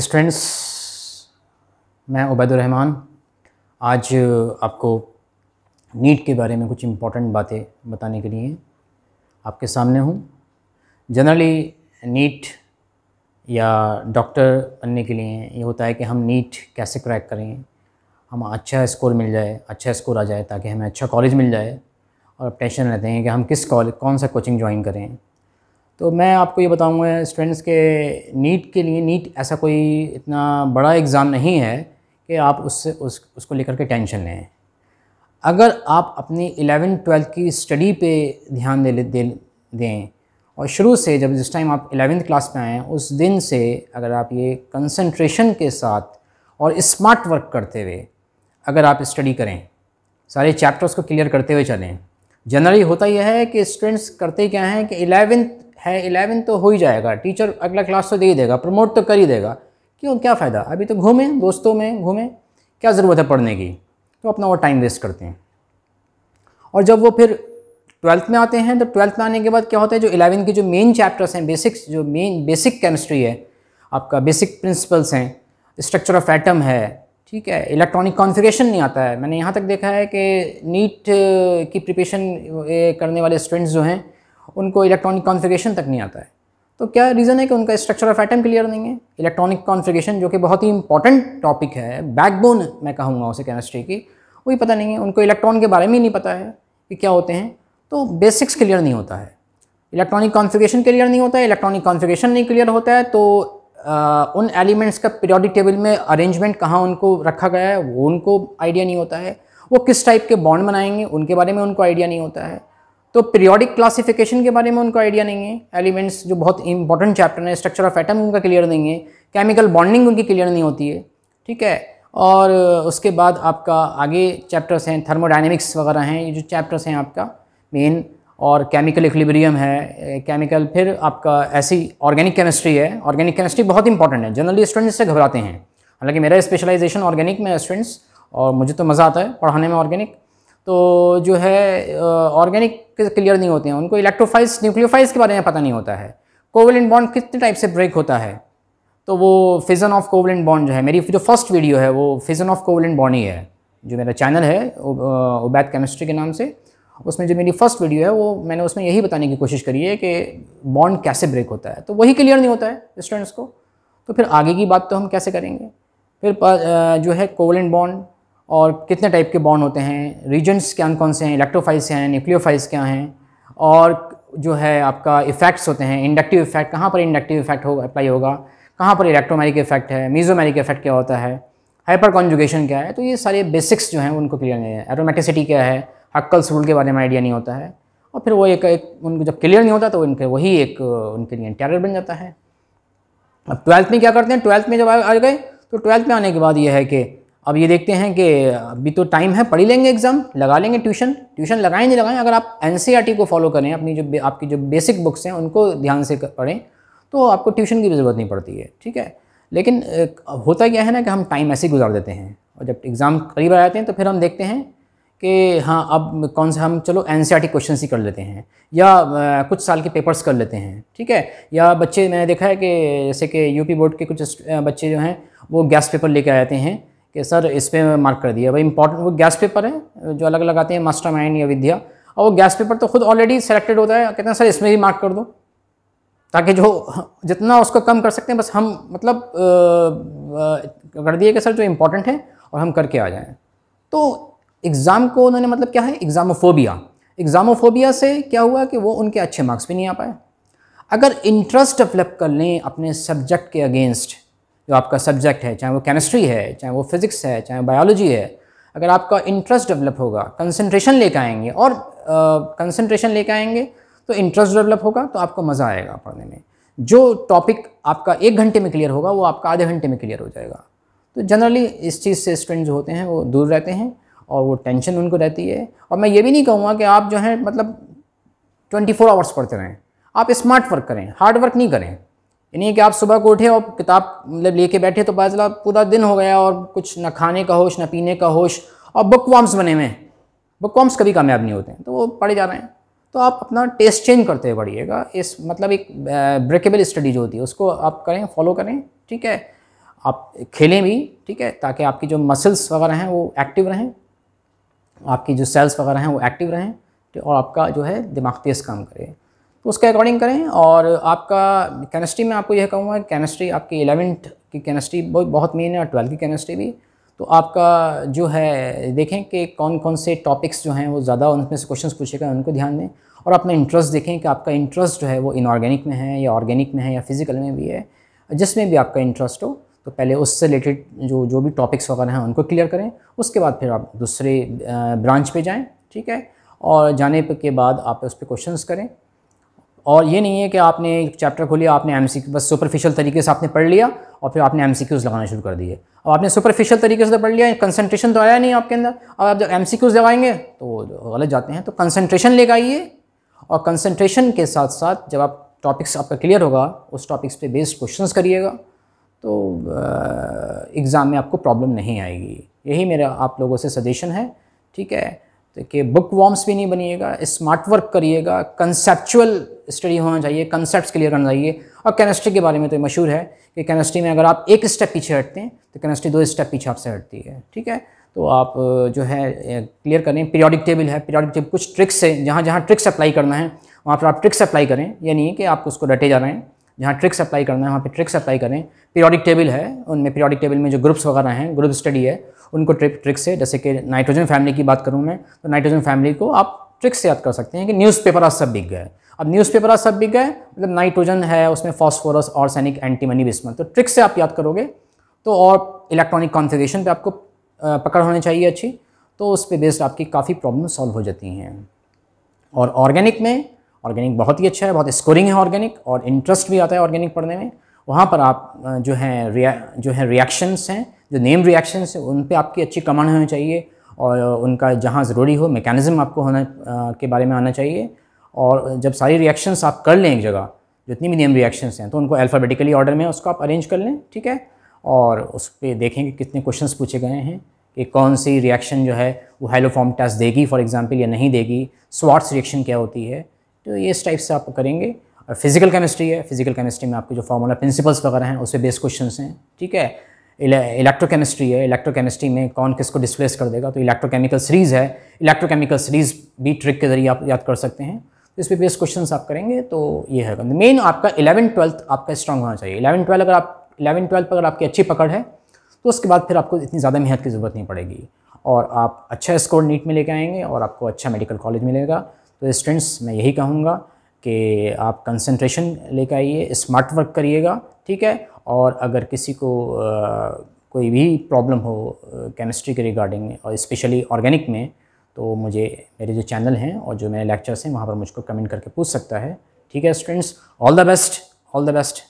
students मैं उबैदुररहमान आज आपको नीट के बारे में कुछ इम्पोर्टेंट बातें बताने के लिए आपके सामने हूँ जनरली नीट या डॉक्टर बनने के लिए ये होता है कि हम नीट कैसे क्रैक करें हम अच्छा स्कोर मिल जाए अच्छा स्कोर आ जाए ताकि हमें अच्छा कॉलेज मिल जाए और अब टेंशन रहते हैं कि हम किस कॉलेज कौन सा कोचिंग ज्वाइन करें तो मैं आपको ये बताऊंगा स्टूडेंट्स के नीट के लिए नीट ऐसा कोई इतना बड़ा एग्ज़ाम नहीं है कि आप उससे उस उसको लेकर के टेंशन लें अगर आप अपनी एलेवन ट्वेल्थ की स्टडी पे ध्यान दे दे दें और शुरू से जब जिस टाइम आप एलेवेंथ क्लास में आएँ उस दिन से अगर आप ये कंसंट्रेशन के साथ और स्मार्ट वर्क करते हुए अगर आप स्टडी करें सारे चैप्टर्स को क्लियर करते हुए चलें जनरली होता यह है कि स्टूडेंट्स करते क्या हैं कि एलेवेंथ है इलेवन तो हो ही जाएगा टीचर अगला क्लास तो दे ही देगा प्रमोट तो कर ही देगा क्यों क्या फ़ायदा अभी तो घूमें दोस्तों में घूमें क्या ज़रूरत है पढ़ने की तो अपना वो टाइम वेस्ट करते हैं और जब वो फिर ट्वेल्थ में आते हैं तो ट्वेल्थ में आने के बाद क्या होता है जो इलेवन के जो मेन चैप्टर्स हैं बेसिक्स जो मेन बेसिक केमिस्ट्री है आपका बेसिक प्रिंसिपल्स हैं स्ट्रक्चर ऑफ एटम है ठीक है इलेक्ट्रॉनिक कॉन्फ़िगरेशन नहीं आता है मैंने यहाँ तक देखा है कि नीट की प्रिपरेशन करने वाले स्टूडेंट्स जो हैं उनको इलेक्ट्रॉनिक कॉन्फ़िगरेशन तक नहीं आता है तो क्या रीज़न है कि उनका स्ट्रक्चर ऑफ एटम क्लियर नहीं है इलेक्ट्रॉनिक कॉन्फ़िगरेशन जो कि बहुत ही इंपॉर्टेंट टॉपिक है बैकबोन मैं कहूँगा उसे केमिस्ट्री की वही पता नहीं है उनको इलेक्ट्रॉन के बारे में ही नहीं पता है कि क्या होते हैं तो बेसिक्स क्लियर नहीं होता है इलेक्ट्रॉनिक कॉन्फ़िगरेशन क्लियर नहीं होता है इलेक्ट्रॉनिक कॉन्फ़िगरेशन नहीं क्लियर होता है तो आ, उन एलिमेंट्स का पीरियोडिक टेबल में अरेंजमेंट कहाँ उनको रखा गया है वो उनको आइडिया नहीं होता है वो किस टाइप के बॉन्ड बनाएंगे उनके बारे में उनको आइडिया नहीं होता है तो पीरियोडिक क्लासिफिकेशन के बारे में उनको आइडिया नहीं है एलिमेंट्स जो बहुत इंपॉर्टेंट चैप्टर है स्ट्रक्चर ऑफ एटम उनका क्लियर नहीं है केमिकल बॉन्डिंग उनकी क्लियर नहीं होती है ठीक है और उसके बाद आपका आगे चैप्टर्स हैं थर्मोडाइनमिक्स वगैरह हैं ये जो चैप्टर्स हैं आपका मेन और केमिकल इक्लिब्रियम है केमिकल फिर आपका ऐसी ऑर्गेनिक केमिस्ट्री है ऑर्गेनिक केमिस्ट्री बहुत इंपॉर्टेंट है जनरली स्टूडेंट्स से घबराते हैं हालांकि मेरा स्पेशलाइजेशन ऑर्गेनिक में स्टूडेंट्स और मुझे तो मज़ा आता है पढ़ाने में ऑर्गेनिक तो जो है ऑर्गेनिक क्लियर नहीं होते हैं उनको इलेक्ट्रोफाइज न्यूक्लियोफाइज के बारे में पता नहीं होता है कोवलेंट बॉन्ड कितने टाइप से ब्रेक होता है तो वो फिजन ऑफ कोवलेंट बॉन्ड जो है मेरी जो फर्स्ट वीडियो है वो फिजन ऑफ कोवलेंट बॉन्ड ही है जो मेरा चैनल है उबैद केमिस्ट्री के नाम से उसमें जो मेरी फर्स्ट वीडियो है वो मैंने उसमें यही बताने की कोशिश करी है कि बॉन्ड कैसे ब्रेक होता है तो वही क्लियर नहीं होता है स्टूडेंट्स को तो फिर आगे की बात तो हम कैसे करेंगे फिर जो है कोवलेंट बॉन्ड और कितने टाइप के बॉन्ड होते हैं रीजन्स कौन कौन से हैं इलेक्ट्रोफाइल्स हैं न्यूक्लियोफाइल्स क्या हैं और जो है आपका इफ़ेक्ट्स होते हैं इंडक्टिव इफेक्ट कहाँ पर इंडक्टिव इफेक्ट हो अप्लाई होगा कहाँ पर इलेक्ट्रोमैरिक इफेक्ट है मीजोमैरिक इफेक्ट क्या होता है हाइपर कॉन्जुगेशन क्या है तो ये सारे बेसिक्स जो हैं उनको क्लियर नहीं है एरोमेटिसिटी क्या है हक्कल्स रूल के बारे में आइडिया नहीं होता है और फिर वो एक एक उनको जब क्लियर नहीं होता तो उनके वही एक उनके लिए टेरर बन जाता है अब ट्वेल्थ में क्या करते हैं ट्वेल्थ में जब आ गए तो ट्वेल्थ में आने के बाद ये है कि अब ये देखते हैं कि अभी तो टाइम है पढ़ी लेंगे एग्ज़ाम लगा लेंगे ट्यूशन ट्यूशन लगाएं नहीं लगाएं अगर आप एन e को फॉलो करें अपनी जो आपकी जो बेसिक बुक्स हैं उनको ध्यान से पढ़ें तो आपको ट्यूशन की भी ज़रूरत नहीं पड़ती है ठीक है लेकिन होता क्या है ना कि हम टाइम ऐसे ही गुजार देते हैं और जब एग्ज़ाम करीब आ जाते हैं तो फिर हम देखते हैं कि हाँ अब कौन सा हम चलो एन सी क्वेश्चन ही कर लेते हैं या कुछ साल के पेपर्स कर लेते हैं ठीक है या बच्चे मैंने देखा है कि जैसे कि यूपी बोर्ड के कुछ बच्चे जो हैं वो गैस पेपर लेकर आ जाते हैं कि सर इस पर मार्क कर दिया भाई इंपॉर्टेंट वो गैस पेपर है जो अलग अलग आते हैं मास्टर माइंड या विद्या और वो गैस पेपर तो खुद ऑलरेडी सेलेक्टेड होता है कहते हैं सर इसमें भी मार्क कर दो ताकि जो जितना उसको कम कर सकते हैं बस हम मतलब आ, आ, कर दिए कि सर जो इम्पोर्टेंट है और हम करके आ जाएँ तो एग्ज़ाम को उन्होंने मतलब क्या है एग्ज़ामोफोबिया एग्ज़ामोफोबिया से क्या हुआ कि वो उनके अच्छे मार्क्स भी नहीं आ पाए अगर इंटरेस्ट डेवलप कर लें अपने सब्जेक्ट के अगेंस्ट जो आपका सब्जेक्ट है चाहे वो केमिस्ट्री है चाहे वो फिज़िक्स है चाहे बायोलॉजी है अगर आपका इंटरेस्ट डेवलप होगा कंसंट्रेशन लेकर आएंगे और कंसंट्रेशन लेकर आएंगे तो इंटरेस्ट डेवलप होगा तो आपको मज़ा आएगा पढ़ने में जो टॉपिक आपका एक घंटे में क्लियर होगा वो आपका आधे घंटे में क्लियर हो जाएगा तो जनरली इस चीज़ से स्टूडेंट जो होते हैं वो दूर रहते हैं और वो टेंशन उनको रहती है और मैं ये भी नहीं कहूँगा कि आप जो है मतलब ट्वेंटी फोर आवर्स पढ़ते रहें आप स्मार्ट वर्क करें हार्ड वर्क नहीं करें यानी कि आप सुबह को उठे और किताब मतलब लेके बैठे तो बाज़ला पूरा दिन हो गया और कुछ ना खाने का होश ना पीने का होश और बुक वॉम्स बने हुए हैं बुक वॉम्स कभी कामयाब नहीं होते हैं तो वो पढ़े जा रहे हैं तो आप अपना टेस्ट चेंज करते हुए पढ़िएगा इस मतलब एक ब्रेकेबल स्टडी जो होती है उसको आप करें फॉलो करें ठीक है आप खेलें भी ठीक है ताकि आपकी जो मसल्स वगैरह हैं वो एक्टिव रहें आपकी जो सेल्स वगैरह हैं वो एक्टिव रहें तो और आपका जो है दिमाग तेज़ काम करें तो उसके अकॉर्डिंग करें और आपका केमिस्ट्री में आपको यह कहूँगा केमिस्ट्री आपकी एलेवेंथ की केमिस्ट्री बहुत बहुत मेन है और ट्वेल्थ की केमिस्ट्री भी तो आपका जो है देखें कि कौन कौन से टॉपिक्स जो हैं वो ज़्यादा उनमें से क्वेश्चन पूछे गए उनको ध्यान दें और अपना इंटरेस्ट देखें कि आपका इंटरेस्ट जो है वो इनऑर्गेनिक में है या ऑर्गेनिक में है या फिज़िकल में भी है जिसमें भी आपका इंटरेस्ट हो तो पहले उससे रिलेटेड जो जो भी टॉपिक्स वगैरह हैं उनको क्लियर करें उसके बाद फिर आप दूसरे ब्रांच पे जाएं ठीक है और जाने के बाद आप उस पर क्वेश्चन करें और ये नहीं है कि आपने एक चैप्टर खोलिया आपने एम बस सुपरफिशियल तरीके से आपने पढ़ लिया और फिर आपने एम लगाना शुरू कर दिए अब आपने सुपरफिशियल तरीके से तो पढ़ लिया कंसनट्रेशन तो आया नहीं आपके अंदर अब आप जब एम लगाएंगे तो गलत जाते हैं तो कंसनट्रेशन लेकर आइए और कंसनट्रेशन के साथ साथ जब आप टॉपिक्स आपका क्लियर होगा उस टॉपिक्स पे बेस्ड क्वेश्चंस करिएगा तो एग्ज़ाम में आपको प्रॉब्लम नहीं आएगी यही मेरा आप लोगों से सजेशन है ठीक है देखिए बुक वॉर्म्स भी नहीं बनिएगा स्मार्ट वर्क करिएगा कंसेप्चुअल स्टडी होना चाहिए कंसेप्ट क्लियर करना चाहिए और केमिस्ट्री के बारे में तो मशहूर है कि केमिस्ट्री में अगर आप एक स्टेप पीछे हटते हैं तो केमिस्ट्री दो स्टेप पीछे आपसे हटती है ठीक है तो आप जो है क्लियर करें पीरियोडिक टेबल है पीरियोडिक टेबल कुछ ट्रिक्स है जहाँ जहाँ ट्रिक्स अप्लाई करना है वहाँ पर आप ट्रिक्स अप्लाई करें यानी नहीं कि आप उसको डटे जा रहे हैं जहाँ ट्रिक्स अप्लाई करना है वहाँ पर ट्रिक्स अप्लाई करें पीरियोडिक टेबल है उनमें पीरियोडिक टेबल में जो ग्रुप्स वगैरह हैं ग्रुप स्टडी है उनको ट्रिक ट्रिक से जैसे कि नाइट्रोजन फैमिली की बात करूँ मैं तो नाइट्रोजन फैमिली को आप ट्रिक से याद कर सकते हैं कि न्यूज़पेपर आज सब बिक गए अब न्यूज़पेपर आज सब बिक गए मतलब नाइट्रोजन है उसमें फॉस्फोरस और सैनिक एंटीमनी बिस्मन तो ट्रिक से आप याद करोगे तो और इलेक्ट्रॉनिक कॉन्फिगेशन पर आपको पकड़ होनी चाहिए अच्छी तो उस पर बेस्ड आपकी काफ़ी प्रॉब्लम सॉल्व हो जाती हैं और ऑर्गेनिक में ऑर्गेनिक बहुत ही अच्छा है बहुत स्कोरिंग है ऑर्गेनिक और इंटरेस्ट भी आता है ऑर्गेनिक पढ़ने में वहाँ पर आप जो हैं जो है रिएक्शंस हैं जो नेम रिएक्शंस है उन पर आपकी अच्छी कमांड होनी चाहिए और उनका जहाँ ज़रूरी हो मेकेनिज़्म आपको होना के बारे में आना चाहिए और जब सारी रिएक्शंस आप कर लें एक जगह जितनी भी नेम रिएक्शंस हैं तो उनको अल्फ़ाबेटिकली ऑर्डर में उसको आप अरेंज कर लें ठीक है और उस पर देखें कि कितने क्वेश्चंस पूछे गए हैं कि कौन सी रिएक्शन जो है वो हेलोफॉर्म टेस्ट देगी फॉर एग्जांपल या नहीं देगी स्वाट्स रिएक्शन क्या होती है तो ये इस टाइप से आप करेंगे और फिज़िकल केमिस्ट्री है फिज़िकल केमिस्ट्री में आपके जो फार्मूला प्रिंसिपल्स वगैरह हैं उससे बेस्ट बेस्ड क्वेश्चन हैं ठीक है इलेक्ट्रोकेमिस्ट्री है इलेक्ट्रोकेमिस्ट्री में कौन किसको डिस्प्लेस कर देगा तो इलेक्ट्रोकेमिकल सीरीज़ है इलेक्ट्रोकेमिकल सीरीज़ भी ट्रिक के ज़रिए आप याद कर सकते हैं तो इस पर बेस क्वेश्चन आप करेंगे तो ये है मेन आपका इलेवन ट्वेल्थ आपका स्ट्रॉग होना चाहिए इलेवन ट्वेल्थ अगर आप इलेवन ट्वेल्थ अगर आपकी अच्छी पकड़ है तो उसके बाद फिर आपको इतनी ज़्यादा मेहनत की ज़रूरत नहीं पड़ेगी और आप अच्छा स्कोर नीट में लेके आएंगे और आपको अच्छा मेडिकल कॉलेज मिलेगा तो स्टूडेंट्स मैं यही कहूँगा कि आप कंसंट्रेशन लेकर आइए स्मार्ट वर्क करिएगा ठीक है और अगर किसी को कोई भी प्रॉब्लम हो केमिस्ट्री के रिगार्डिंग और स्पेशली ऑर्गेनिक में तो मुझे मेरे जो चैनल हैं और जो मेरे लेक्चर्स हैं वहाँ पर मुझको कमेंट करके पूछ सकता है ठीक है students all the best all the best